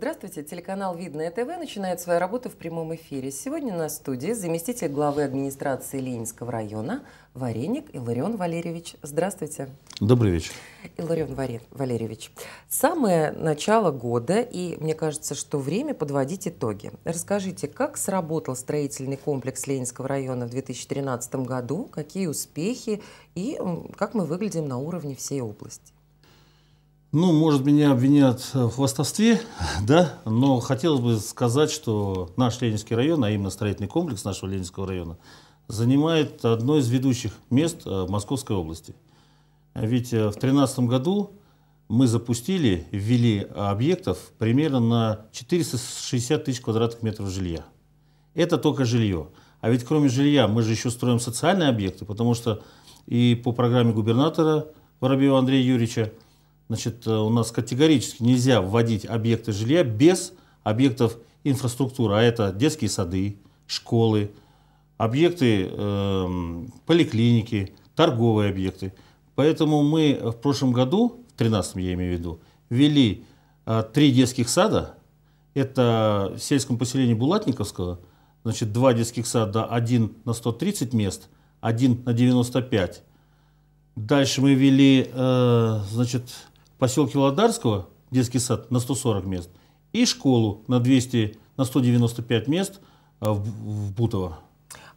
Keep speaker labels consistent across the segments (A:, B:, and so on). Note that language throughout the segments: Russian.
A: Здравствуйте, телеканал «Видное ТВ» начинает свою работу в прямом эфире. Сегодня на студии заместитель главы администрации Ленинского района Вареник Иларион Валерьевич. Здравствуйте. Добрый вечер. Иларион Валерьевич, самое начало года, и мне кажется, что время подводить итоги. Расскажите, как сработал строительный комплекс Ленинского района в 2013 году, какие успехи и как мы выглядим на уровне всей области?
B: Ну, может, меня обвинят в хвастовстве, да, но хотелось бы сказать, что наш Ленинский район, а именно строительный комплекс нашего Ленинского района, занимает одно из ведущих мест э, Московской области. Ведь э, в 2013 году мы запустили, ввели объектов примерно на 460 тысяч квадратных метров жилья. Это только жилье. А ведь кроме жилья мы же еще строим социальные объекты, потому что и по программе губернатора Воробьева Андрея Юрьевича значит, э, у нас категорически нельзя вводить объекты жилья без объектов инфраструктуры, а это детские сады, школы, объекты э, поликлиники, торговые объекты. Поэтому мы в прошлом году, в 2013 я имею в виду, ввели э, три детских сада. Это в сельском поселении Булатниковского, значит, два детских сада, один на 130 мест, один на 95. Дальше мы ввели, э, значит, поселке Ладарского детский сад на 140 мест и школу на 200, на 195 мест э, в, в Бутово.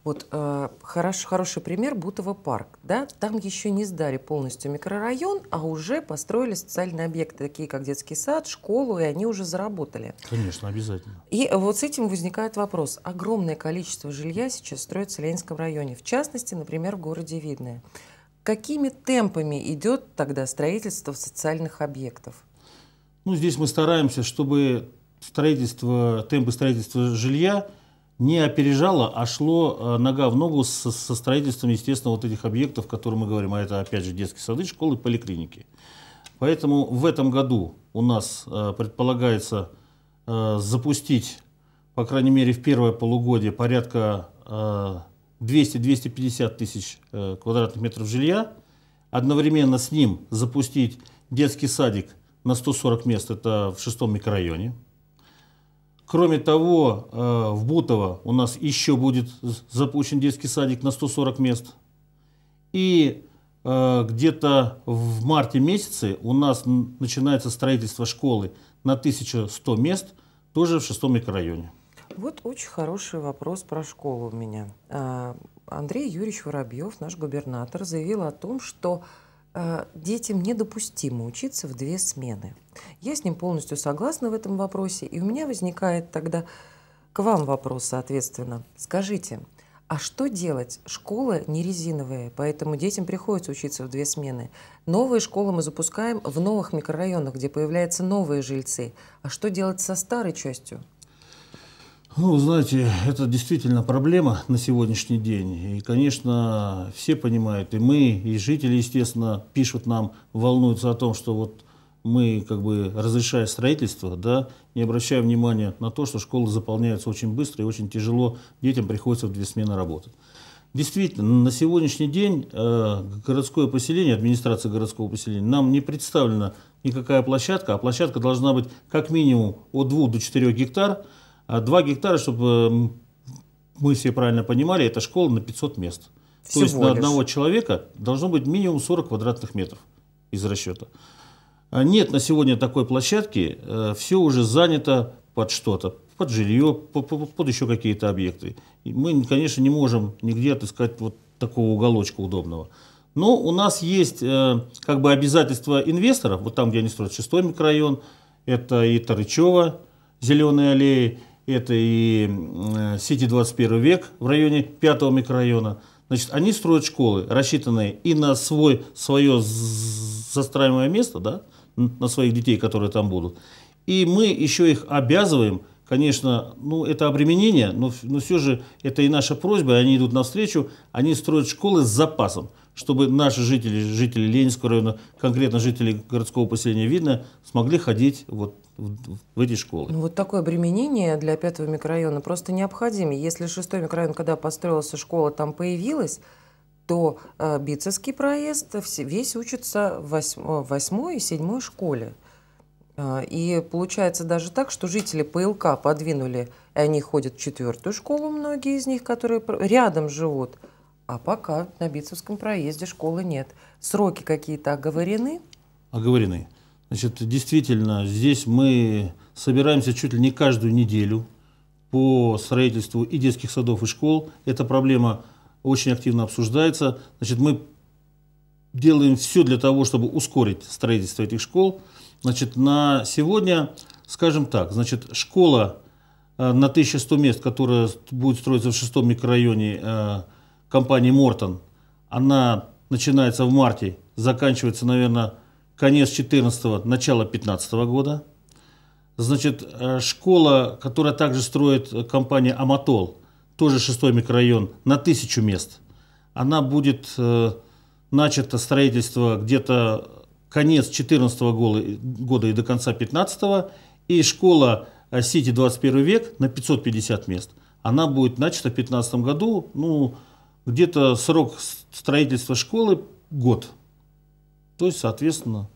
A: Вот э, хорош, хороший пример Бутово парк. Да? Там еще не сдали полностью микрорайон, а уже построили социальные объекты, такие как детский сад, школу, и они уже заработали.
B: Конечно, обязательно.
A: И вот с этим возникает вопрос. Огромное количество жилья сейчас строится в Ленинском районе, в частности, например, в городе Видное. Какими темпами идет тогда строительство социальных объектов?
B: Ну, здесь мы стараемся, чтобы строительство, темпы строительства жилья не опережало, а шло э, нога в ногу со, со строительством, естественно, вот этих объектов, о которых мы говорим, а это, опять же, детские сады, школы, поликлиники. Поэтому в этом году у нас э, предполагается э, запустить, по крайней мере, в первое полугодие порядка э, 200-250 тысяч э, квадратных метров жилья. Одновременно с ним запустить детский садик на 140 мест, это в шестом микрорайоне. Кроме того, э, в Бутово у нас еще будет запущен детский садик на 140 мест. И э, где-то в марте месяце у нас начинается строительство школы на 1100 мест, тоже в шестом микрорайоне.
A: Вот очень хороший вопрос про школу у меня. А, Андрей Юрьевич Воробьев, наш губернатор, заявил о том, что а, детям недопустимо учиться в две смены. Я с ним полностью согласна в этом вопросе, и у меня возникает тогда к вам вопрос, соответственно. Скажите, а что делать? Школы не резиновые, поэтому детям приходится учиться в две смены. Новые школы мы запускаем в новых микрорайонах, где появляются новые жильцы. А что делать со старой частью?
B: Ну, знаете, это действительно проблема на сегодняшний день. И, конечно, все понимают, и мы, и жители, естественно, пишут нам, волнуются о том, что вот мы, как бы, разрешая строительство, да, не обращая внимания на то, что школы заполняются очень быстро и очень тяжело, детям приходится в две смены работать. Действительно, на сегодняшний день э, городское поселение, администрация городского поселения, нам не представлена никакая площадка, а площадка должна быть как минимум от 2 до 4 гектар – а 2 гектара, чтобы эм, мы все правильно понимали, это школа на 500 мест. Всего То есть лишь. на одного человека должно быть минимум 40 квадратных метров из расчета. А нет на сегодня такой площадки, э, все уже занято под что-то, под жилье, под еще какие-то объекты. И мы, конечно, не можем нигде отыскать вот такого уголочка удобного. Но у нас есть э, как бы обязательства инвесторов, вот там, где они строят шестой микрорайон, это и Тарычева, Зеленые аллеи, это и э, Сити 21 век в районе 5 микрорайона. Значит, они строят школы, рассчитанные и на свой, свое застраиваемое место, да, на своих детей, которые там будут. И мы еще их обязываем, конечно, ну это обременение, но, но все же это и наша просьба, они идут навстречу, они строят школы с запасом, чтобы наши жители, жители Ленинского района, конкретно жители городского поселения Видно, смогли ходить вот в эти школы.
A: Ну, вот такое обременение для пятого микрорайона просто необходимо. Если шестой микрорайон, когда построился школа, там появилась, то э, Бицевский проезд весь учится в восьмой, э, восьмой и седьмой школе. Э, и получается даже так, что жители ПЛК подвинули, и они ходят в четвертую школу, многие из них, которые рядом живут. А пока на Бицевском проезде школы нет. Сроки какие-то оговорены?
B: Оговорены. Значит, действительно, здесь мы собираемся чуть ли не каждую неделю по строительству и детских садов, и школ. Эта проблема очень активно обсуждается. Значит, мы делаем все для того, чтобы ускорить строительство этих школ. Значит, на сегодня, скажем так, значит, школа э, на 1100 мест, которая будет строиться в шестом микрорайоне э, компании «Мортон», она начинается в марте, заканчивается, наверное, конец 14 начало 15 -го года. Значит, э, школа, которая также строит э, компания «Аматол», тоже шестой микрорайон, на тысячу мест. Она будет э, начато строительство где-то конец 2014 -го года, и до конца 2015. -го, и школа э, «Сити 21 век» на 550 мест. Она будет начата в 2015 году. Ну, где-то срок строительства школы – год. То есть, соответственно,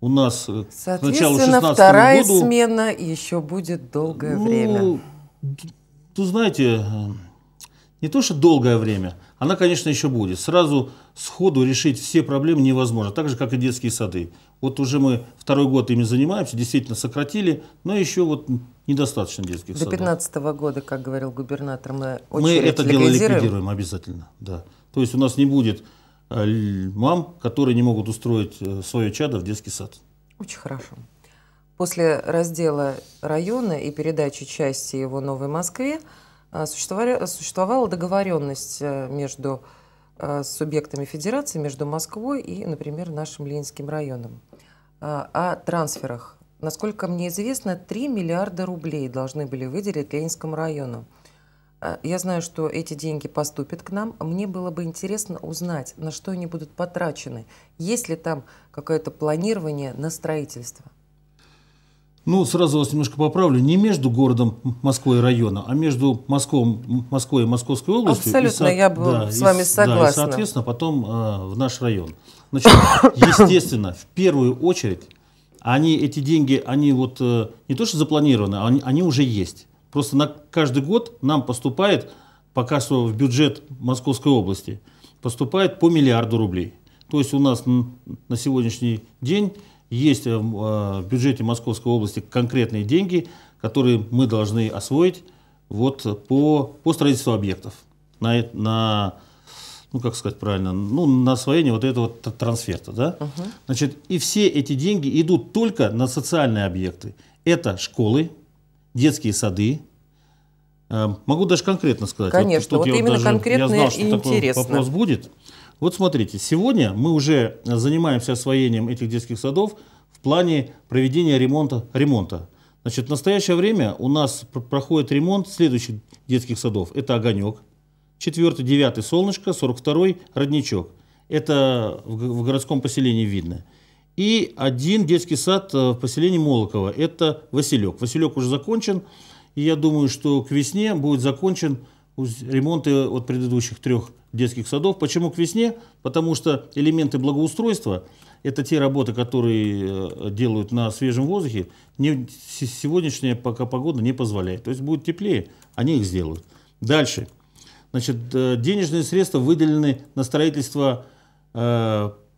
B: у нас э, к началу 16 вторая году,
A: смена еще будет долгое ну, время. Ну,
B: знаете, э, не то, что долгое время, она, конечно, еще будет. Сразу сходу решить все проблемы невозможно, так же, как и детские сады. Вот уже мы второй год ими занимаемся, действительно сократили, но еще вот недостаточно детских До садов.
A: До 2015 -го года, как говорил губернатор, мы Мы это дело ликвидируем
B: обязательно, да. То есть у нас не будет Э, мам, которые не могут устроить э, свое чадо в детский сад. Очень хорошо.
A: После раздела района и передачи части его Новой Москве э, существовала договоренность между субъектами федерации, между Москвой и, например, нашим Ленинским районом о трансферах. Насколько мне известно, 3 миллиарда рублей должны были выделить Ленинскому району. Э, я знаю, что эти деньги поступят к нам. Мне было бы интересно узнать, на что они будут потрачены. Есть ли там какое-то планирование на строительство?
B: Ну, сразу вас немножко поправлю. Не между городом Москвы и района, а между Москвой, Москвой и Московской областью. Абсолютно, и, я был да, с вами и, согласна. Да, и, соответственно, потом э, в наш район. Значит, естественно, в первую очередь, они, эти деньги, они вот э, не то что запланированы, а они, они уже есть. Просто на каждый год нам поступает, пока что в бюджет Московской области, поступает по миллиарду рублей. То есть у нас на сегодняшний день есть э, а, в бюджете Московской области конкретные деньги, которые мы должны освоить вот по, по строительству объектов. На, на, ну, как сказать правильно, ну, на освоение вот этого трансферта. Да? Угу. Значит, и все эти деньги идут только на социальные объекты. Это школы, детские сады. Э, могу даже конкретно сказать. Конечно, вот, вот именно даже, конкретно я знал, что интересно. Такой вопрос будет. Вот смотрите, сегодня мы уже занимаемся освоением этих детских садов в плане проведения ремонта. ремонта. Значит, в настоящее время у нас проходит ремонт следующих детских садов. Это «Огонек», 4 9 «Солнышко», 42 «Родничок». Это в городском поселении видно и один детский сад э, в поселении Молоково. Это Василек. Василек уже закончен, и я думаю, что к весне будет закончен ремонты от предыдущих трех детских садов. Почему к весне? Потому что элементы благоустройства – это те работы, которые э, делают на свежем воздухе. Не, сегодняшняя пока погода не позволяет. То есть будет теплее, они их сделают. Дальше. Значит, э, денежные средства выделены на строительство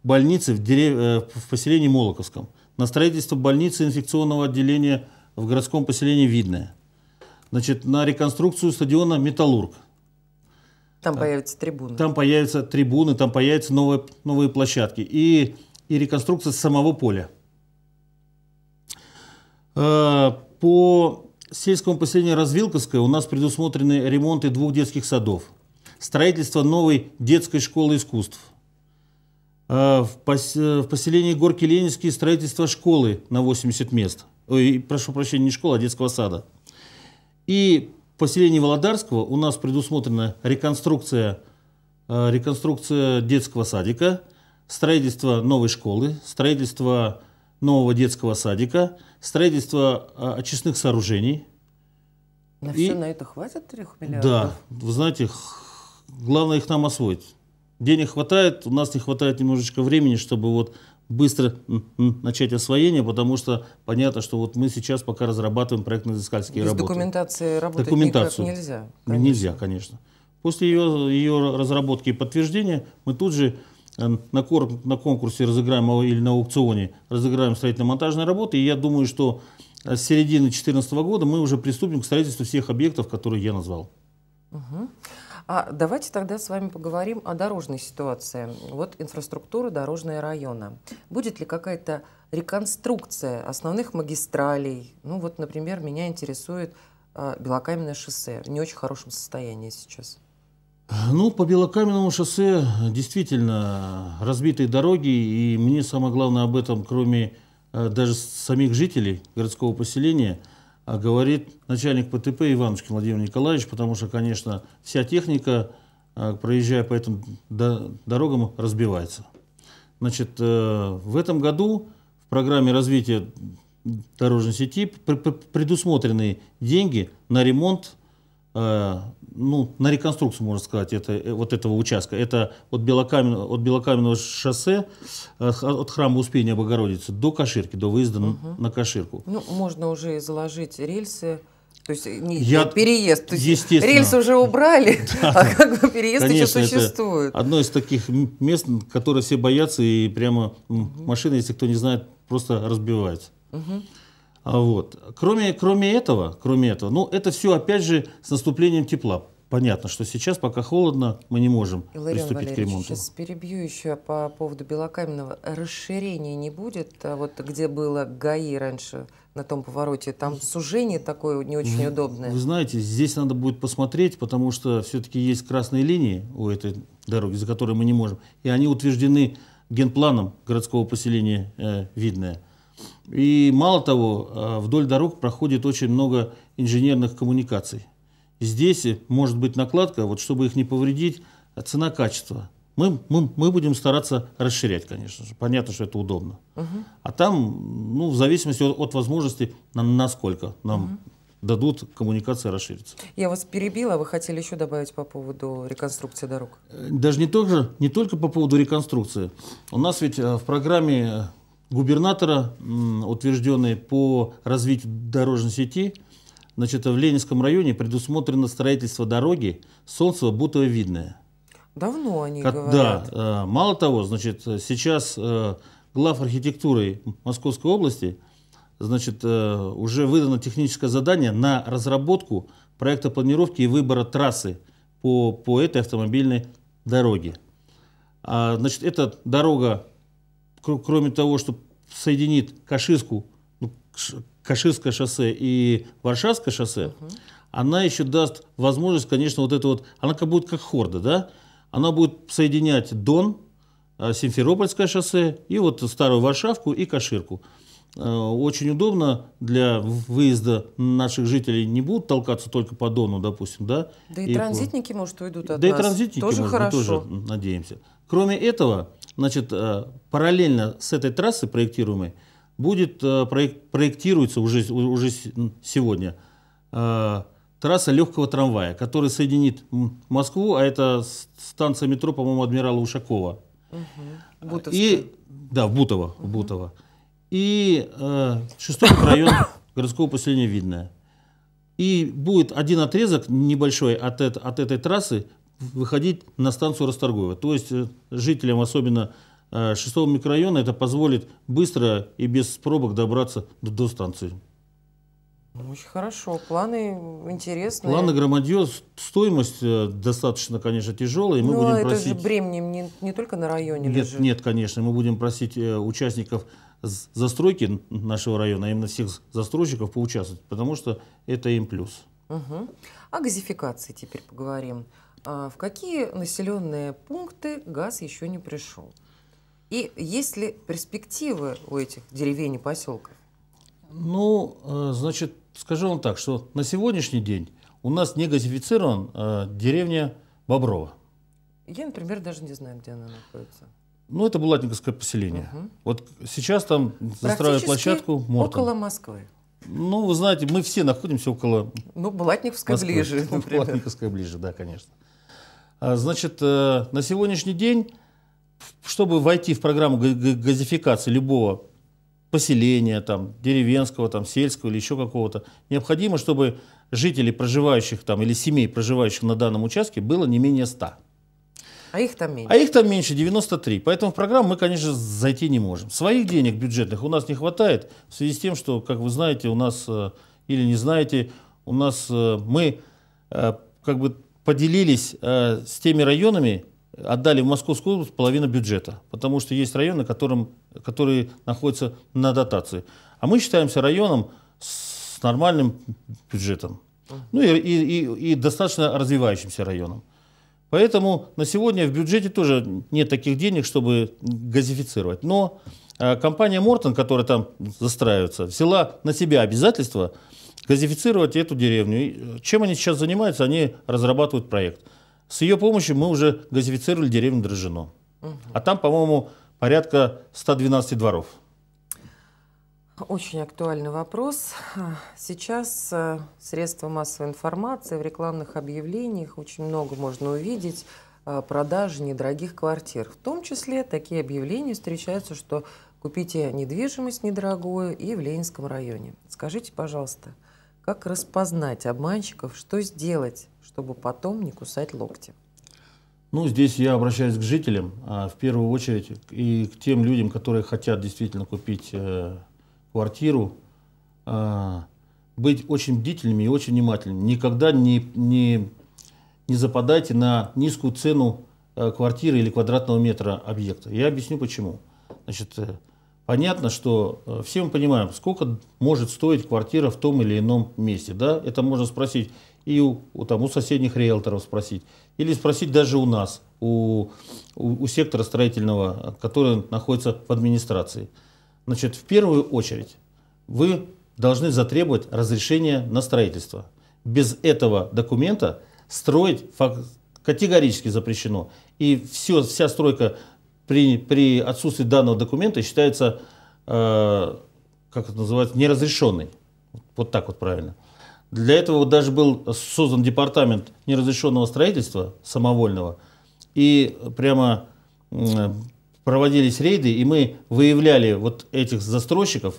B: больницы в, дерев... Э, в поселении Молоковском, на строительство больницы инфекционного отделения в городском поселении Видное, значит, на реконструкцию стадиона «Металлург». Там э, появятся трибуны. Там появятся трибуны, там появятся новые, новые площадки и, и реконструкция самого поля. Э, по сельскому поселению Развилковское у нас предусмотрены ремонты двух детских садов, строительство новой детской школы искусств – Э, в поселении Горки Ленинские строительство школы на 80 мест. Ой, прошу прощения, не школа а детского сада. И в поселении Володарского у нас предусмотрена реконструкция, э, реконструкция детского садика, строительство новой школы, строительство нового детского садика, строительство э, очистных сооружений.
A: На и... все на это хватит 3 миллиардов? Да,
B: вы знаете, главное их нам освоить. Денег хватает, у нас не хватает немножечко времени, чтобы вот быстро начать освоение, потому что понятно, что вот мы сейчас пока разрабатываем проектно-изыскательские работы. Без документации работать Документацию. никак нельзя. Ну, конечно. Нельзя, конечно. После ее, ее разработки и подтверждения мы тут же эм, на, кор, на конкурсе разыграем или на аукционе разыграем строительно-монтажные работы, и я думаю, что э, с середины 2014 года мы уже приступим к строительству всех объектов, которые я назвал.
A: Угу. А давайте тогда с вами поговорим о дорожной ситуации. Вот инфраструктура дорожные района. Будет ли какая-то реконструкция основных магистралей? Ну вот, например, меня интересует а, Белокаменное шоссе в не очень хорошем состоянии сейчас.
B: Ну, по Белокаменному шоссе действительно разбитые дороги, и мне самое главное об этом, кроме э, даже самих жителей городского поселения – а говорит начальник ПТП Иванушкин Владимир Николаевич, потому что, конечно, вся техника, а, проезжая по этим дорогам, разбивается. Значит, э, в этом году в программе развития дорожной сети предусмотрены деньги на ремонт Э, ну, на реконструкцию, можно сказать, это, э, вот этого участка. Это от Белокаменного, от Белокаменного шоссе, э, от храма Успения Богородицы до Каширки, до выезда угу. на Каширку.
A: Ну, можно уже и заложить рельсы. То есть не, Я,
B: переезд. То есть рельсы уже
A: убрали, да, а как бы переезд конечно, еще существует.
B: одно из таких мест, которые все боятся, и прямо угу. машины, если кто не знает, просто разбивается. Угу. А вот. Кроме, кроме этого, кроме этого, ну это все опять же с наступлением тепла. Понятно, что сейчас, пока холодно, мы не можем Иларион приступить Валерьевич, к ремонту. Сейчас
A: перебью еще по поводу белокаменного. Расширения не будет, а вот где было ГАИ раньше на том повороте, там сужение
B: такое не очень удобное. Вы знаете, здесь надо будет посмотреть, потому что все-таки есть красные линии у этой дороги, за которой мы не можем, и они утверждены генпланом городского поселения э, Видное. И мало того, э, вдоль дорог проходит очень много инженерных коммуникаций. Здесь э, может быть накладка, вот чтобы их не повредить, э, цена-качество. Мы, мы, мы будем стараться расширять, конечно же. Понятно, что это удобно. Угу. А там, ну, в зависимости от, от возможности, на, насколько нам угу. дадут коммуникация расшириться.
A: Я вас перебила, вы хотели еще добавить по поводу реконструкции дорог?
B: Даже не только, не только по поводу реконструкции. У нас ведь в программе губернатора, утвержденные по развитию дорожной сети, значит, в Ленинском районе предусмотрено строительство дороги Солнцево-Бутово-Видное.
A: Давно они как, говорят.
B: Да. Э, мало того, значит, сейчас э, глав архитектуры Московской области значит, э, уже выдано техническое задание на разработку проекта планировки и выбора трассы по, по этой автомобильной дороге. А, значит, эта дорога кроме того, что соединит Кашиску, ну, Кашистское шоссе и Варшавское шоссе, Uh -huh. она еще даст возможность, конечно, вот это вот, она как будет как хорда, да? Она будет соединять Дон, э, Симферопольское шоссе и вот Старую Варшавку и Каширку. Э, очень удобно для выезда наших жителей не будут толкаться только по Дону, допустим, да? Да и, и транзитники,
A: может, уйдут от Да нас. и транзитники, тоже может, хорошо. мы
B: тоже надеемся. Кроме этого, Значит, э, параллельно с этой трассой проектируемой будет э, проектируется уже, уже сегодня э, трасса легкого трамвая, который соединит Москву, а это станция метро, по-моему, адмирала Ушакова. Угу. И, да, в Бутово. Угу. В Бутово. И э, шестой район городского поселения Видное. И будет один отрезок небольшой от, это, от этой трассы выходить на станцию Расторгуева. То есть э, жителям, особенно э, шестого микрорайона, это позволит быстро и без пробок добраться до, до станции.
A: Очень хорошо. Планы интересные. Планы
B: громадье. Стоимость э, достаточно, конечно, тяжелая. И мы Но будем это просить... же
A: бремнем не, не только на районе нет, лежит. Нет,
B: конечно. Мы будем просить участников застройки нашего района, а именно всех застройщиков поучаствовать, потому что это им плюс.
A: Угу. О газификации теперь поговорим. А, в какие населенные пункты газ еще не пришел? И есть ли перспективы у этих деревень и поселков?
B: Ну, э, значит, скажу вам так, что на сегодняшний день у нас не газифицирован э, деревня Боброва.
A: Я, например, даже не знаю, где она находится.
B: Ну, это Булатниковское поселение. Угу. Вот сейчас там застраивают площадку Мортон. около Москвы. Ну, вы знаете, мы все находимся около... Ну, Булатниковская Москвы. ближе, ну, например. Булатниковская ближе, да, конечно. А, значит, э, на сегодняшний день, чтобы войти в программу газификации любого поселения, там, деревенского, там, сельского или еще какого-то, необходимо, чтобы жителей, проживающих там, или семей, проживающих на данном участке, было не менее 100.
A: А их там меньше? А их
B: там меньше, 93. Поэтому в программу мы, конечно, зайти не можем. Своих денег бюджетных у нас не хватает в связи с тем, что, как вы знаете, у нас, э, или не знаете, у нас э, мы как бы поделились э, с теми районами, отдали в Московскую область половину бюджета, потому что есть районы, которым, которые находятся на дотации. А мы считаемся районом с нормальным бюджетом, ну и, и, и достаточно развивающимся районом. Поэтому на сегодня в бюджете тоже нет таких денег, чтобы газифицировать. Но э, компания Мортон, которая там застраивается, взяла на себя обязательство – газифицировать эту деревню. И э, чем они сейчас занимаются? Они разрабатывают проект. С ее помощью мы уже газифицировали деревню Дрожжино. Угу. А там, по-моему, порядка 112 дворов.
A: Очень актуальный вопрос. Сейчас э, средства массовой информации в рекламных объявлениях очень много можно увидеть э, продажи недорогих квартир. В том числе такие объявления встречаются, что купите недвижимость недорогую и в Ленинском районе. Скажите, пожалуйста, как распознать обманщиков, что сделать, чтобы потом не кусать локти?
B: Ну, здесь я обращаюсь к жителям, а, в первую очередь, и к тем людям, которые хотят действительно купить э, квартиру, а, быть очень бдительными и очень внимательными. Никогда не, не, не западайте на низкую цену э, квартиры или квадратного метра объекта. Я объясню почему. Значит, э, Понятно, что э, все мы понимаем, сколько может стоить квартира в том или ином месте. Да? Это можно спросить и у, у, там, у соседних риэлторов спросить, или спросить даже у нас, у, у, у сектора строительного, который находится в администрации. Значит, в первую очередь вы должны затребовать разрешение на строительство. Без этого документа строить категорически запрещено. И все, вся стройка при, при отсутствии данного документа считается, э, как это называется, неразрешенной. Вот так вот правильно. Для этого вот даже был создан департамент неразрешенного строительства самовольного, и прямо э, проводились рейды, и мы выявляли вот этих застройщиков,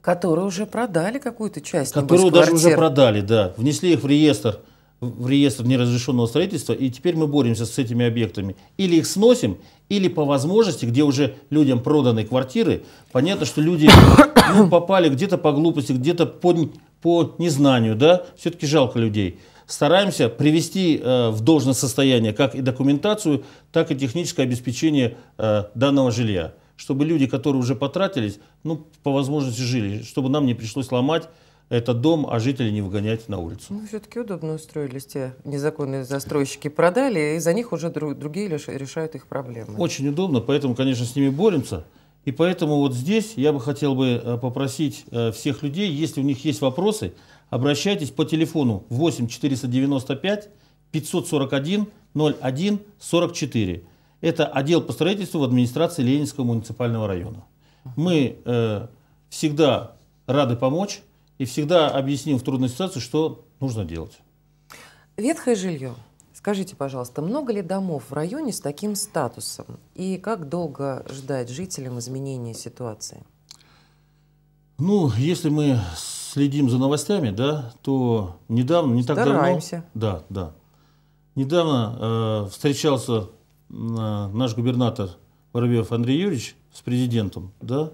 A: которые уже продали какую-то часть. Которые даже уже
B: продали, да. Внесли их в реестр в реестр неразрешенного строительства, и теперь мы боремся с этими объектами. Или их сносим, или по возможности, где уже людям проданы квартиры, понятно, что люди ну, попали где-то по глупости, где-то по, по незнанию, да, все-таки жалко людей. Стараемся привести э, в должное состояние как и документацию, так и техническое обеспечение э, данного жилья, чтобы люди, которые уже потратились, ну, по возможности жили, чтобы нам не пришлось ломать этот дом, а жителей не выгонять на улицу.
A: Ну, все-таки удобно устроились те незаконные застройщики, продали, и за них уже
B: друг, другие решают их проблемы. Очень удобно, поэтому, конечно, с ними боремся. И поэтому вот здесь я бы хотел бы э, попросить э, всех людей, если у них есть вопросы, обращайтесь по телефону 8 495 541 01 44. Это отдел по строительству в администрации Ленинского муниципального района. Мы э, всегда рады помочь и всегда объяснил в трудной ситуации, что нужно делать.
A: Ветхое жилье. Скажите, пожалуйста, много ли домов в районе с таким статусом? И как долго ждать жителям изменения ситуации?
B: Ну, если мы следим за новостями, да, то недавно, не Стараемся. так давно, да, да, недавно э, встречался э, наш губернатор Воробьев Андрей Юрьевич с президентом, да,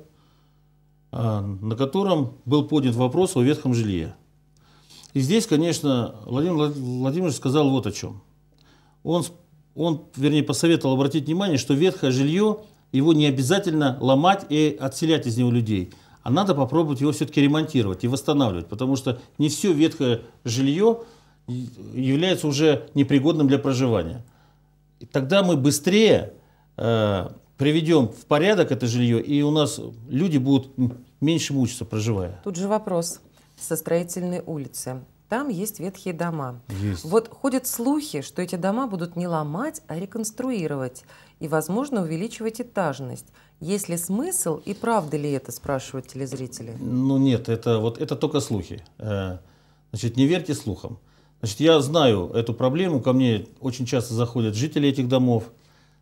B: а, на котором был поднят вопрос о ветхом жилье. И здесь, конечно, Владимир Владимирович сказал вот о чем. Он, он, вернее, посоветовал обратить внимание, что ветхое жилье, его не обязательно ломать и отселять из него людей, а надо попробовать его все-таки ремонтировать и восстанавливать, потому что не все ветхое жилье является уже непригодным для проживания. И тогда мы быстрее э, приведем в порядок это жилье, и у нас люди будут меньше мучиться, проживая.
A: Тут же вопрос со строительной улицы. Там есть ветхие дома. Есть. Вот ходят слухи, что эти дома будут не ломать, а реконструировать и, возможно, увеличивать этажность. Есть ли смысл и правда ли это, спрашивают телезрители?
B: Ну нет, это, вот, это только слухи. Э, значит, не верьте слухам. Значит, я знаю эту проблему, ко мне очень часто заходят жители этих домов,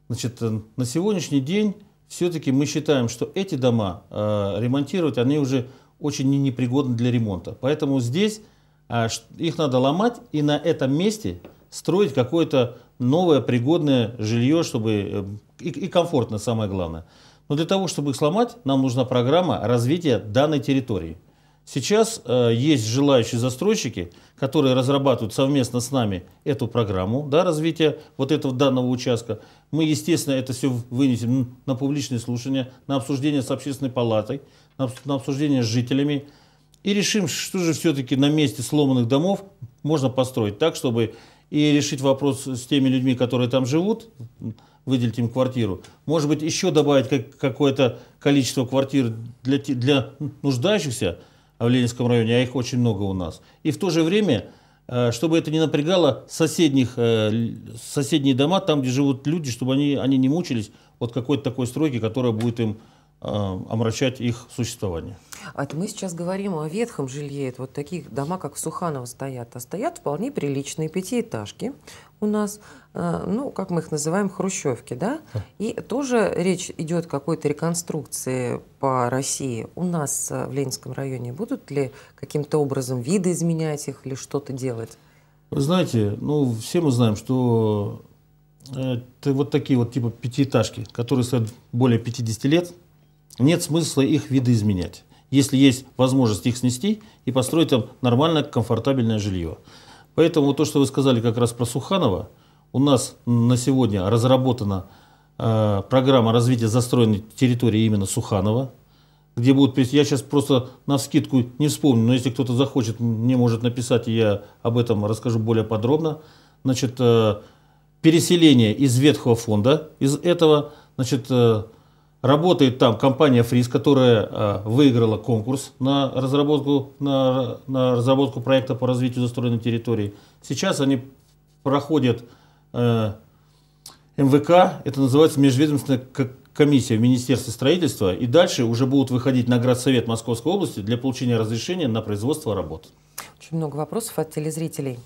B: Значит, э, на сегодняшний день все-таки мы считаем, что эти дома э, ремонтировать, они уже очень непригодны для ремонта. Поэтому здесь э, их надо ломать и на этом месте строить какое-то новое пригодное жилье, чтобы э, и, и комфортно, самое главное. Но для того, чтобы их сломать, нам нужна программа развития данной территории. Сейчас э, есть желающие застройщики, которые разрабатывают совместно с нами эту программу да, развития вот этого данного участка. Мы, естественно, это все вынесем на публичные слушания, на обсуждение с общественной палатой, на, на обсуждение с жителями. И решим, что же все-таки на месте сломанных домов можно построить так, чтобы и решить вопрос с теми людьми, которые там живут, выделить им квартиру. Может быть, еще добавить как, какое-то количество квартир для, для нуждающихся – в Ленинском районе, а их очень много у нас. И в то же время, э, чтобы это не напрягало соседних, э, соседние дома, там, где живут люди, чтобы они, они не мучились от какой-то такой стройки, которая будет им Э, омрачать их существование.
A: А это мы сейчас говорим о ветхом жилье. Это вот такие дома, как в Суханово стоят. А стоят вполне приличные пятиэтажки у нас, э, ну, как мы их называем, хрущевки, да? И тоже речь идет о какой-то реконструкции по России. У нас э, в Ленинском районе будут ли каким-то образом виды изменять их или что-то делать?
B: Вы знаете, ну, все мы знаем, что это вот такие вот типа пятиэтажки, которые стоят более 50 лет, нет смысла их видоизменять, если есть возможность их снести и построить там нормальное, комфортабельное жилье. Поэтому то, что вы сказали как раз про Суханова, у нас на сегодня разработана э, программа развития застроенной территории именно Суханова, где будут... Я сейчас просто на вскидку не вспомню, но если кто-то захочет, мне может написать, и я об этом расскажу более подробно. Значит, э, переселение из ветхого фонда, из этого, значит, э, Работает там компания Фриз, которая э, выиграла конкурс на разработку, на, на разработку проекта по развитию застроенной территории. Сейчас они проходят э, МВК, это называется межведомственная комиссия в Министерстве строительства, и дальше уже будут выходить на Градсовет Московской области для получения разрешения на производство работ.
A: Очень много вопросов от телезрителей.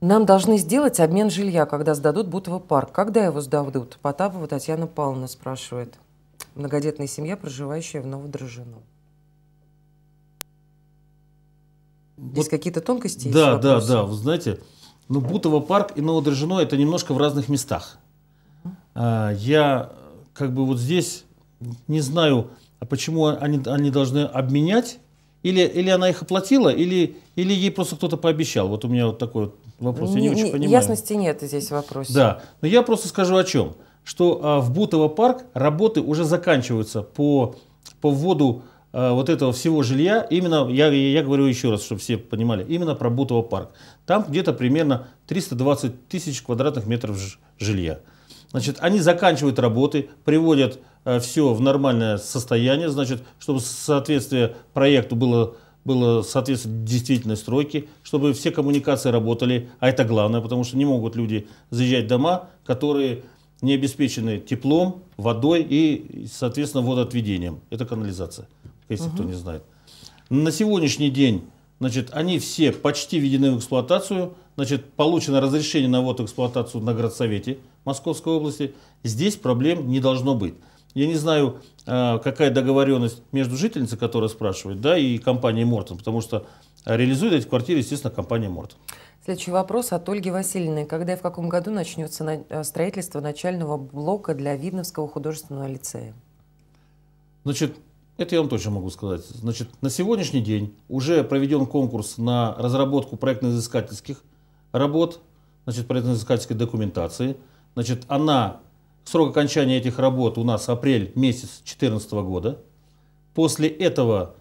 A: Нам должны сделать обмен жилья, когда сдадут Бутово парк. Когда его сдадут? Потапова Татьяна Павловна спрашивает многодетная семья, проживающая в Новодрожжино. Здесь какие-то
B: тонкости да, есть? Да, да, да. Вы знаете, ну, Бутово парк и Новодружино это немножко в разных местах. А, я как бы вот здесь не знаю, а почему они, они должны обменять, или, или она их оплатила, или, или ей просто кто-то пообещал. Вот у меня вот такой вот вопрос. Я не, не очень понимаю. Ясности
A: нет здесь в вопросе. Да,
B: но я просто скажу о чем что а, в Бутово парк работы уже заканчиваются по, по вводу а, вот этого всего жилья, именно, я, я говорю еще раз, чтобы все понимали, именно про Бутово парк. Там где-то примерно 320 тысяч квадратных метров жилья. Значит, они заканчивают работы, приводят а, все в нормальное состояние, значит, чтобы соответствие проекту было, было соответствие действительной стройке, чтобы все коммуникации работали, а это главное, потому что не могут люди заезжать в дома, которые не обеспечены теплом, водой и, соответственно, водоотведением. Это канализация, если угу. кто не знает. На сегодняшний день, значит, они все почти введены в эксплуатацию. Значит, получено разрешение на ввод эксплуатацию на городсовете Московской области. Здесь проблем не должно быть. Я не знаю, а, какая договоренность между жительницей, которая спрашивает, да, и компанией Мортон, потому что реализует эти квартиры, естественно, компания Мортон.
A: Следующий вопрос от Ольги Васильевны. Когда и в каком году начнется э, строительство начального блока для Видновского художественного лицея?
B: Значит, это я вам точно могу сказать. Значит, на сегодняшний день уже проведен конкурс на разработку проектно-изыскательских работ, значит, проектно-изыскательской документации. Значит, она, срок окончания этих работ у нас апрель месяц 2014 года. После этого,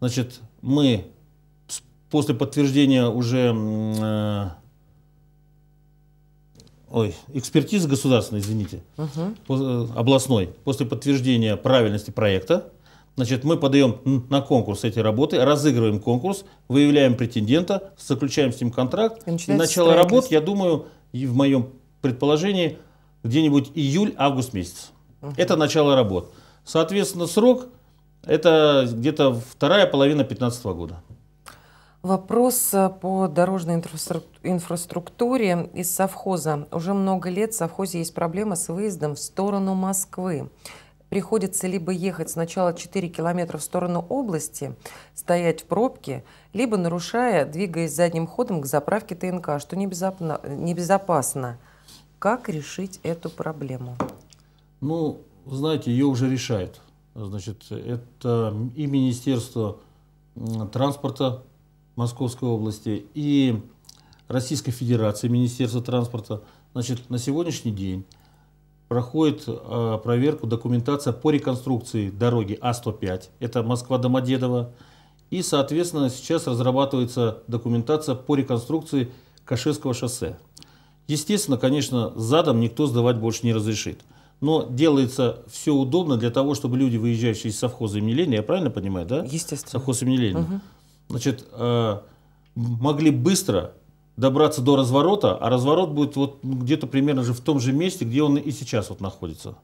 B: значит, мы после подтверждения уже э, ой, экспертизы государственной, извините, угу. По, э, областной, после подтверждения правильности проекта, значит, мы подаем на конкурс эти работы, разыгрываем конкурс, выявляем претендента, заключаем с ним контракт. И, начало работ, я думаю, и в моем предположении, где-нибудь июль-август месяц. Угу. Это начало работ. Соответственно, срок это где-то вторая половина 2015 года.
A: Вопрос э, по дорожной инфраструктуре из совхоза. Уже много лет в совхозе есть проблема с выездом в сторону Москвы. Приходится либо ехать сначала 4 километра в сторону области, стоять в пробке, либо нарушая, двигаясь задним ходом к заправке ТНК, что небезопасно. Как решить эту проблему?
B: Ну, знаете, ее уже решает. Значит, это и Министерство транспорта Московской области и Российской Федерации, Министерства транспорта, значит, на сегодняшний день проходит э, проверку документация по реконструкции дороги А105, это Москва-Домодедово, и, соответственно, сейчас разрабатывается документация по реконструкции Каширского шоссе. Естественно, конечно, задом никто сдавать больше не разрешит. Но делается все удобно для того, чтобы люди, выезжающие из совхоза имени Ленина, я правильно понимаю, да? Естественно. Совхоз имени Ленина. Угу значит, э, могли быстро добраться до разворота, а разворот будет вот где-то примерно же в том же месте, где он и сейчас вот находится.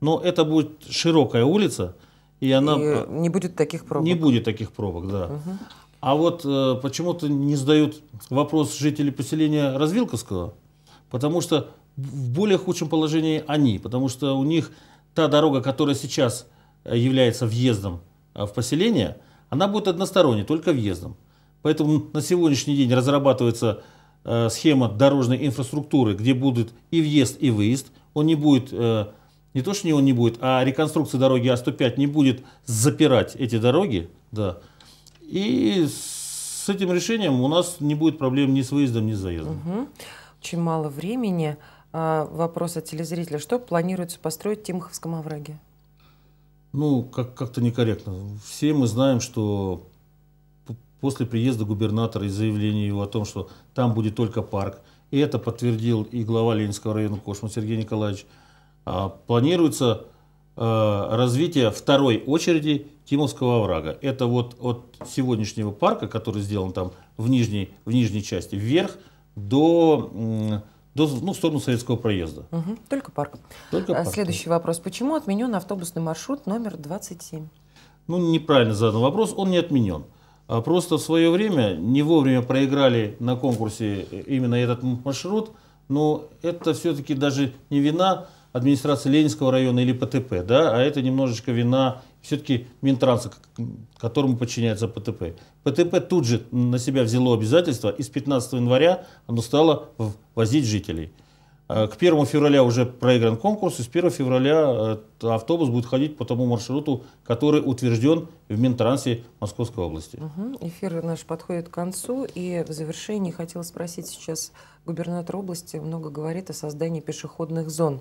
B: Но это будет широкая улица, и она... И не будет таких пробок. Не будет таких пробок, да. Угу. А вот э, почему-то не задают вопрос жителей поселения Развилковского, потому что в более худшем положении они, потому что у них та дорога, которая сейчас э, является въездом э, в поселение – она будет односторонней, только въездом. Поэтому на сегодняшний день разрабатывается э, схема дорожной инфраструктуры, где будет и въезд, и выезд. Он не будет, э, не то, что не он не будет, а реконструкция дороги А105 не будет запирать эти дороги. Да. И с этим решением у нас не будет проблем ни с выездом, ни с заездом.
A: Угу. Очень мало времени. А, вопрос от телезрителя. Что планируется построить в Тимоховском овраге?
B: ну, как- как-то некорректно. Все мы знаем, что после приезда губернатора и заявления его о том, что там будет только парк, и это подтвердил и глава Ленинского района Кошман Сергей Николаевич, а, планируется а, развитие второй очереди Тимовского оврага. Это вот от сегодняшнего парка, который сделан там в нижней, в нижней части, вверх до до, ну, в сторону Советского проезда.
A: Угу, только парк Только а, парком. Следующий вопрос. Почему отменен автобусный маршрут номер 27?
B: Ну, неправильно задан вопрос. Он не отменен. А просто в свое время не вовремя проиграли на конкурсе э, именно этот маршрут. Но это все-таки даже не вина администрации Ленинского района или ПТП, да, а это немножечко вина все-таки Минтранса, которому подчиняется ПТП. ПТП тут же на себя взяло обязательство, и с 15 января оно стало возить жителей. Э, к 1 февраля уже проигран конкурс, и с 1 февраля э, автобус будет ходить по тому маршруту, который утвержден в Минтрансе Московской области.
A: Угу. Эфир наш подходит к концу, и в завершении хотела спросить сейчас губернатор области много говорит о создании пешеходных зон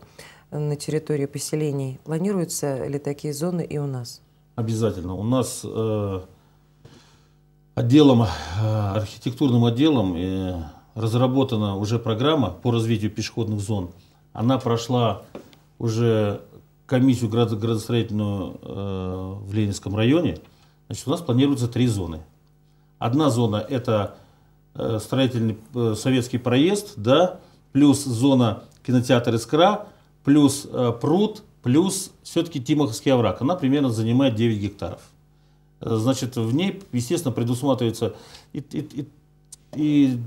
A: на территории поселений. Планируются ли такие зоны и у нас?
B: Обязательно. У нас э, отделом, э, архитектурным отделом э, разработана уже программа по развитию пешеходных зон. Она прошла уже комиссию градостроительную э, в Ленинском районе. Значит, у нас планируются три зоны. Одна зона – это э, строительный э, советский проезд, да, плюс зона кинотеатр «Искра», плюс пруд, плюс все-таки Тимоховский овраг. Она примерно занимает 9 гектаров. Значит, в ней, естественно, предусматривается и, и, и и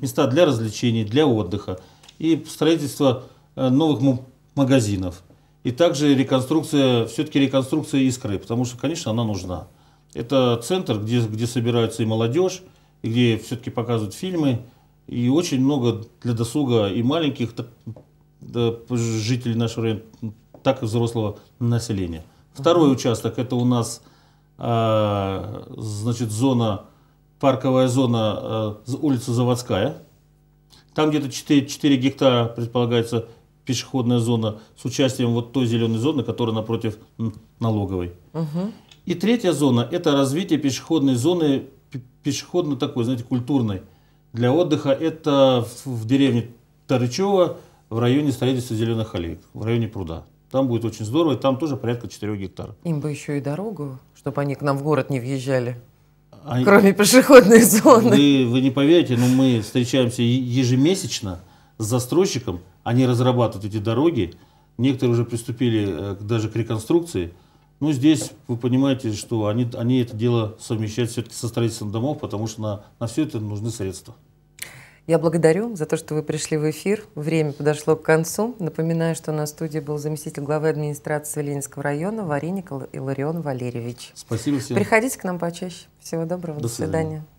B: места для развлечений, для отдыха, и строительство э, новых магазинов. И также реконструкция, все-таки реконструкция Искры, потому что, конечно, она нужна. Это центр, где, где собираются и молодежь, и где все-таки показывают фильмы, и очень много для досуга и маленьких да, жителей нашего района, так и взрослого населения. Второй участок – это у нас а, значит, зона парковая зона э, улица Заводская. Там где-то 4, 4 гектара предполагается пешеходная зона с участием вот той зеленой зоны, которая напротив налоговой. Угу. И третья зона – это развитие пешеходной зоны, пешеходной такой, знаете, культурной. Для отдыха это в, в деревне Тарычева, в районе строительства зеленых аллей, в районе пруда. Там будет очень здорово, и там тоже порядка 4 гектаров.
A: Им бы еще и дорогу, чтобы они к нам в город не въезжали. А Кроме пешеходной зоны.
B: Вы, вы не поверите, но мы встречаемся ежемесячно с застройщиком, они разрабатывают эти дороги, некоторые уже приступили э, даже к реконструкции. Ну, здесь вы понимаете, что они, они это дело совмещают все-таки со строительством домов, потому что на, на все это нужны средства.
A: Я благодарю за то, что вы пришли в эфир. Время подошло к концу. Напоминаю, что на студии был заместитель главы администрации Ленинского района Вареник Иларион Валерьевич.
B: Спасибо всем.
A: Приходите к нам почаще. Всего доброго. До свидания. До свидания.